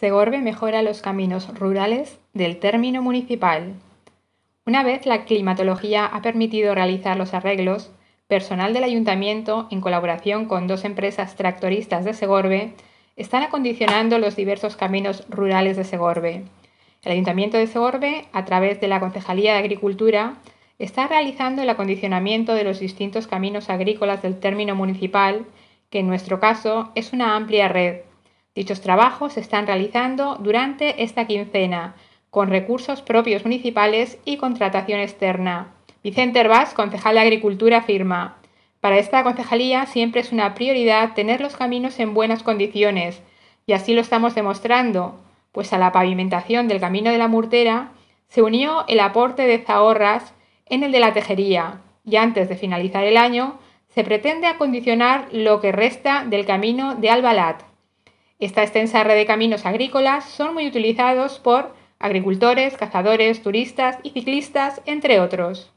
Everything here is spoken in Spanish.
Segorbe mejora los caminos rurales del término municipal. Una vez la climatología ha permitido realizar los arreglos, personal del ayuntamiento, en colaboración con dos empresas tractoristas de Segorbe, están acondicionando los diversos caminos rurales de Segorbe. El ayuntamiento de Segorbe, a través de la Concejalía de Agricultura, está realizando el acondicionamiento de los distintos caminos agrícolas del término municipal, que en nuestro caso es una amplia red Dichos trabajos se están realizando durante esta quincena con recursos propios municipales y contratación externa. Vicente Herbás, concejal de Agricultura, afirma, para esta concejalía siempre es una prioridad tener los caminos en buenas condiciones, y así lo estamos demostrando, pues a la pavimentación del Camino de la Murtera se unió el aporte de Zahorras en el de la Tejería, y antes de finalizar el año se pretende acondicionar lo que resta del Camino de Albalat. Esta extensa red de caminos agrícolas son muy utilizados por agricultores, cazadores, turistas y ciclistas, entre otros.